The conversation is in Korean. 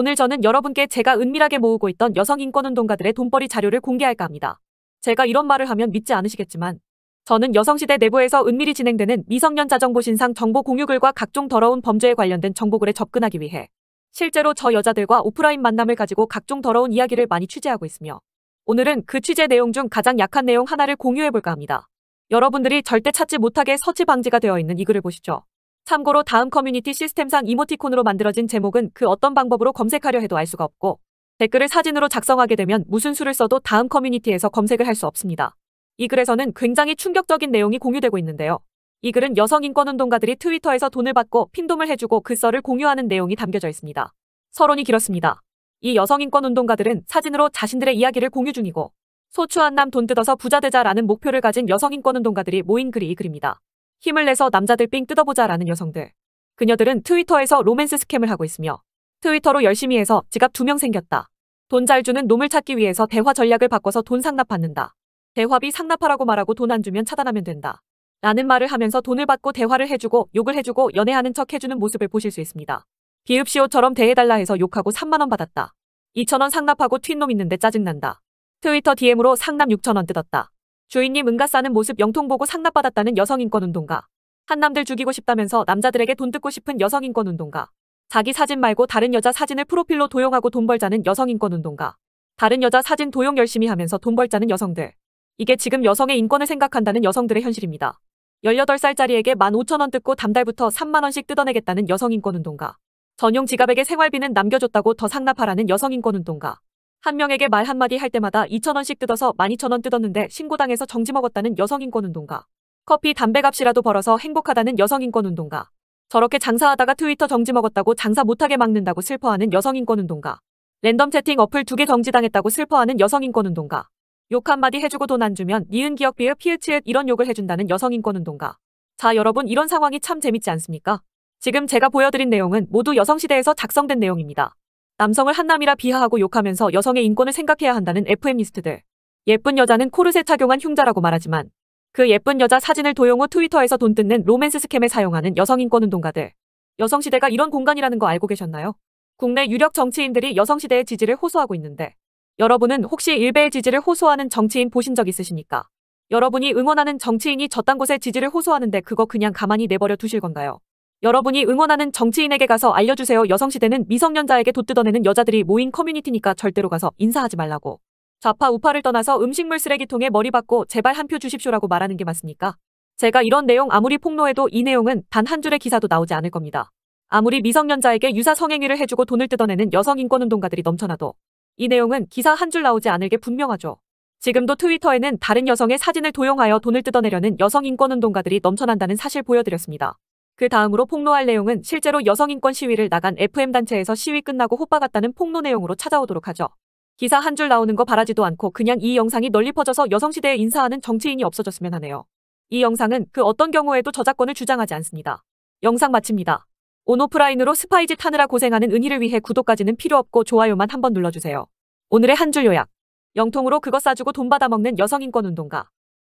오늘 저는 여러분께 제가 은밀하게 모으고 있던 여성인권운동가들의 돈벌이 자료를 공개할까 합니다. 제가 이런 말을 하면 믿지 않으시겠지만 저는 여성시대 내부에서 은밀히 진행되는 미성년자 정보 신상 정보 공유글과 각종 더러운 범죄에 관련된 정보글에 접근하기 위해 실제로 저 여자들과 오프라인 만남을 가지고 각종 더러운 이야기를 많이 취재하고 있으며 오늘은 그 취재 내용 중 가장 약한 내용 하나를 공유해볼까 합니다. 여러분들이 절대 찾지 못하게 서치 방지가 되어 있는 이 글을 보시죠. 참고로 다음 커뮤니티 시스템상 이모티콘으로 만들어진 제목은 그 어떤 방법으로 검색하려 해도 알 수가 없고 댓글을 사진으로 작성하게 되면 무슨 수를 써도 다음 커뮤니티에서 검색을 할 수 없습니다. 이 글에서는 굉장히 충격적인 내용이 공유되고 있는데요. 이 글은 여성 인권운동가들이 트위터에서 돈을 받고 핀돔을 해주고 그 썰을 공유하는 내용이 담겨져 있습니다. 서론이 길었습니다. 이 여성 인권운동가들은 사진으로 자신들의 이야기를 공유 중이고 소추한 남 돈 뜯어서 부자 되자라는 목표를 가진 여성 인권운동가들이 모인 글이 이 글입니다. 힘을 내서 남자들 삥 뜯어보자 라는 여성들. 그녀들은 트위터에서 로맨스 스캠을 하고 있으며 트위터로 열심히 해서 지갑 두 명 생겼다. 돈 잘 주는 놈을 찾기 위해서 대화 전략을 바꿔서 돈 상납 받는다. 대화비 상납하라고 말하고 돈 안 주면 차단하면 된다. 라는 말을 하면서 돈을 받고 대화를 해주고 욕을 해주고 연애하는 척 해주는 모습을 보실 수 있습니다. 비읍시옷처럼 대해달라 해서 욕하고 3만원 받았다. 2천원 상납하고 튄놈 있는데 짜증난다. 트위터 DM으로 상납 6천원 뜯었다. 주인님 응가 싸는 모습 영통 보고 상납받았다는 여성인권운동가. 한남들 죽이고 싶다면서 남자들에게 돈 뜯고 싶은 여성인권운동가. 자기 사진 말고 다른 여자 사진을 프로필로 도용하고 돈 벌자는 여성인권운동가. 다른 여자 사진 도용 열심히 하면서 돈 벌자는 여성들. 이게 지금 여성의 인권을 생각한다는 여성들의 현실입니다. 18살짜리에게 15,000원 뜯고 담달부터 3만원씩 뜯어내겠다는 여성인권운동가. 전용 지갑에게 생활비는 남겨줬다고 더 상납하라는 여성인권운동가. 한 명에게 말 한마디 할 때마다 2천원씩 뜯어서 12,000원 뜯었는데 신고당해서 정지 먹었다는 여성인권운동가. 커피 담배값이라도 벌어서 행복하다는 여성인권운동가. 저렇게 장사하다가 트위터 정지 먹었다고 장사 못하게 막는다고 슬퍼하는 여성인권운동가. 랜덤 채팅 어플 두 개 정지당했다고 슬퍼하는 여성인권운동가. 욕 한마디 해주고 돈 안 주면 니은 기억 비읍 피읒치읒 이런 욕을 해준다는 여성인권운동가. 자 여러분 이런 상황이 참 재밌지 않습니까? 지금 제가 보여드린 내용은 모두 여성시대에서 작성된 내용입니다. 남성을 한남이라 비하하고 욕하면서 여성의 인권을 생각해야 한다는 FM리스트들. 예쁜 여자는 코르셋 착용한 흉자라고 말하지만 그 예쁜 여자 사진을 도용 후 트위터에서 돈 뜯는 로맨스 스캠에 사용하는 여성인권운동가들. 여성시대가 이런 공간이라는 거 알고 계셨나요? 국내 유력 정치인들이 여성시대의 지지를 호소하고 있는데 여러분은 혹시 일베의 지지를 호소하는 정치인 보신 적 있으십니까? 여러분이 응원하는 정치인이 저딴 곳에 지지를 호소하는데 그거 그냥 가만히 내버려 두실 건가요? 여러분이 응원하는 정치인에게 가서 알려주세요. 여성시대는 미성년자에게 돋뜯어내는 여자들이 모인 커뮤니티니까 절대로 가서 인사하지 말라고. 좌파 우파를 떠나서 음식물 쓰레기통에 머리 박고 제발 한 표 주십시오라고 말하는 게 맞습니까? 제가 이런 내용 아무리 폭로해도 이 내용은 단 한 줄의 기사도 나오지 않을 겁니다. 아무리 미성년자에게 유사 성행위를 해주고 돈을 뜯어내는 여성인권운동가들이 넘쳐나도 이 내용은 기사 한 줄 나오지 않을 게 분명하죠. 지금도 트위터에는 다른 여성의 사진을 도용하여 돈을 뜯어내려는 여성인권운동가들이 넘쳐난다는 사실 보여드렸습니다. 그 다음으로 폭로할 내용은 실제로 여성인권 시위를 나간 FM단체에서 시위 끝나고 호빠 갔다는 폭로 내용으로 찾아오도록 하죠. 기사 한 줄 나오는 거 바라지도 않고 그냥 이 영상이 널리 퍼져서 여성시대에 인사하는 정치인이 없어졌으면 하네요. 이 영상은 그 어떤 경우에도 저작권을 주장하지 않습니다. 영상 마칩니다. 온오프라인으로 스파이짓 하느라 고생하는 은희를 위해 구독까지는 필요 없고 좋아요만 한번 눌러주세요. 오늘의 한 줄 요약. 영통으로 그거 싸주고 돈 받아먹는 여성인권운동가.